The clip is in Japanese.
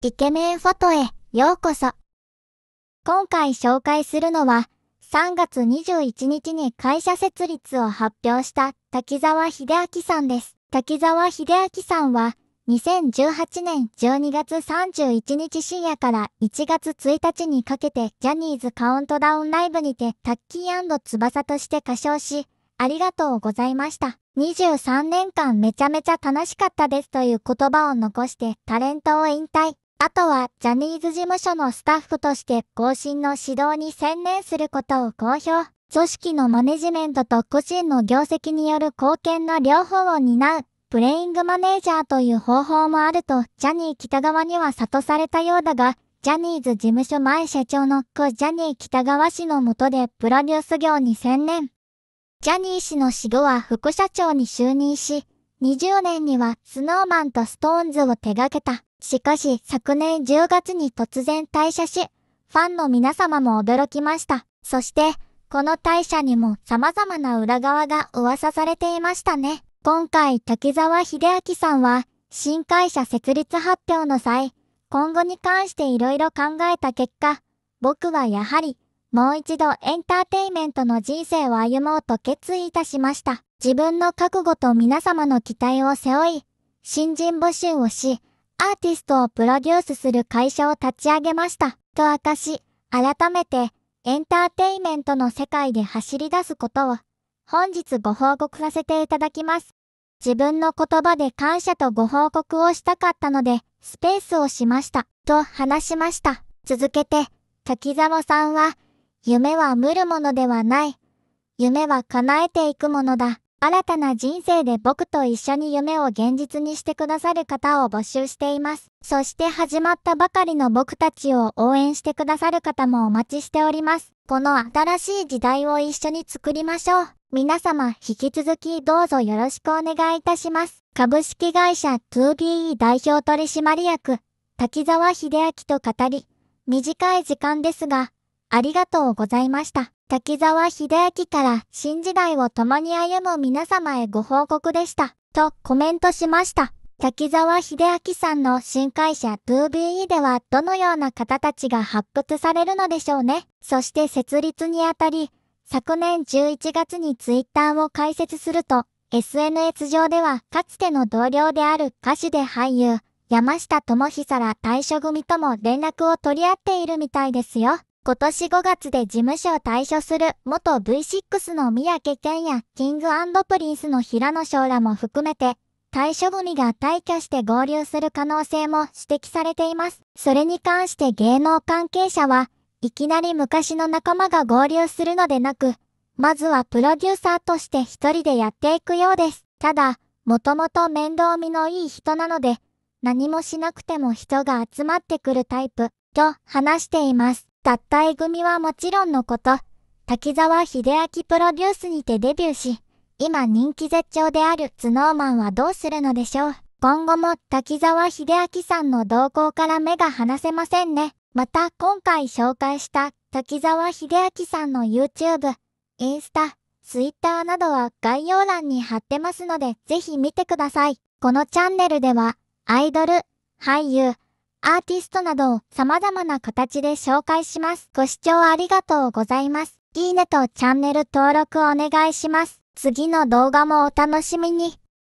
イケメンフォトへようこそ。今回紹介するのは、3月21日に会社設立を発表した滝沢秀明さんです。滝沢秀明さんは、2018年12月31日深夜から1月1日にかけてジャニーズカウントダウンライブにてタッキー翼として歌唱し、ありがとうございました。23年間めちゃめちゃ楽しかったですという言葉を残してタレントを引退。あとはジャニーズ事務所のスタッフとして更新の指導に専念することを公表。組織のマネジメントと個人の業績による貢献の両方を担う、プレイングマネージャーという方法もあると、ジャニー北川には諭されたようだが、ジャニーズ事務所前社長の故ジャニー北川氏のもとでプロデュース業に専念。ジャニー氏の死後は副社長に就任し、20年にはスノーマンとストーンズを手掛けた。しかし昨年10月に突然退社し、ファンの皆様も驚きました。そして、この退社にも様々な裏側が噂されていましたね。今回滝沢秀明さんは、新会社設立発表の際、今後に関して色々考えた結果、僕はやはり、もう一度エンターテイメントの人生を歩もうと決意いたしました。自分の覚悟と皆様の期待を背負い、新人募集をし、アーティストをプロデュースする会社を立ち上げました。と明かし、改めて、エンターテイメントの世界で走り出すことを、本日ご報告させていただきます。自分の言葉で感謝とご報告をしたかったので、スペースをしました。と話しました。続けて、滝沢さんは、夢は無るものではない。夢は叶えていくものだ。新たな人生で僕と一緒に夢を現実にしてくださる方を募集しています。そして始まったばかりの僕たちを応援してくださる方もお待ちしております。この新しい時代を一緒に作りましょう。皆様引き続きどうぞよろしくお願いいたします。株式会社 2BE 代表取締役、滝沢秀明と語り、短い時間ですが、ありがとうございました。滝沢秀明から新時代を共に歩む皆様へご報告でした。とコメントしました。滝沢秀明さんの新会社 2BE ではどのような方たちが発掘されるのでしょうね。そして設立にあたり、昨年11月に Twitter を開設すると、SNS 上ではかつての同僚である歌手で俳優、山下智久ら退将組とも連絡を取り合っているみたいですよ。今年5月で事務所を退所する元 V6 の三宅健やキングプリンスの平野翔らも含めて、退所組が退去して合流する可能性も指摘されています。それに関して芸能関係者は、いきなり昔の仲間が合流するのでなく、まずはプロデューサーとして一人でやっていくようです。ただ、もともと面倒見のいい人なので、何もしなくても人が集まってくるタイプ、と話しています。脱退組はもちろんのこと、滝沢秀明プロデュースにてデビューし、今人気絶頂であるスノーマンはどうするのでしょう。今後も滝沢秀明さんの動向から目が離せませんね。また今回紹介した滝沢秀明さんの YouTube、インスタ、Twitter などは概要欄に貼ってますのでぜひ見てください。このチャンネルではアイドル、俳優、アーティストなどを様々な形で紹介します。ご視聴ありがとうございます。いいねとチャンネル登録お願いします。次の動画もお楽しみに。